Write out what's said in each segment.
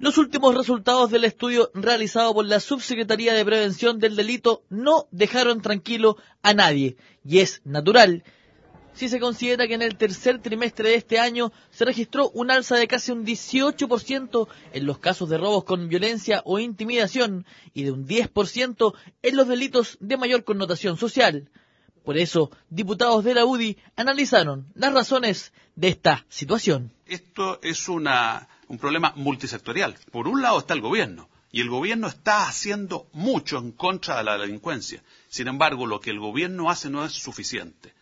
Los últimos resultados del estudio realizado por la Subsecretaría de Prevención del Delito no dejaron tranquilo a nadie, y es natural si se considera que en el tercer trimestre de este año se registró un alza de casi un 18% en los casos de robos con violencia o intimidación y de un 10% en los delitos de mayor connotación social. Por eso, diputados de la UDI analizaron las razones de esta situación. Esto es una un problema multisectorial. Por un lado está el gobierno, y el gobierno está haciendo mucho en contra de la delincuencia. Sin embargo, lo que el gobierno hace no es suficiente,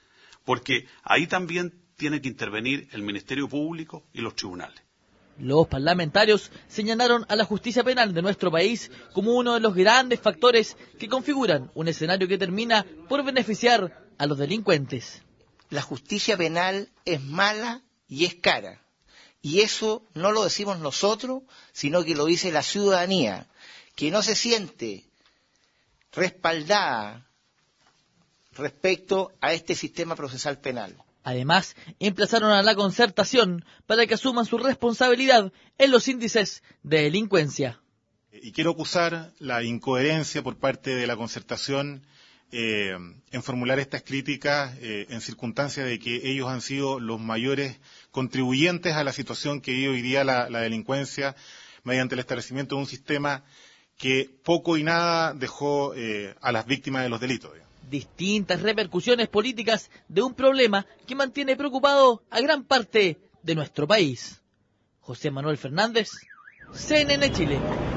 porque ahí también tiene que intervenir el Ministerio Público y los tribunales. Los parlamentarios señalaron a la justicia penal de nuestro país como uno de los grandes factores que configuran un escenario que termina por beneficiar a los delincuentes. La justicia penal es mala y es cara. Y eso no lo decimos nosotros, sino que lo dice la ciudadanía, que no se siente respaldada respecto a este sistema procesal penal. Además, emplazaron a la concertación para que asuman su responsabilidad en los índices de delincuencia. Eh, y quiero acusar la incoherencia por parte de la concertación eh, en formular estas críticas eh, en circunstancia de que ellos han sido los mayores contribuyentes a la situación que vive hoy día la, delincuencia mediante el establecimiento de un sistema que poco y nada dejó eh, a las víctimas de los delitos. Distintas repercusiones políticas de un problema que mantiene preocupado a gran parte de nuestro país. José Manuel Fernández, CNN Chile.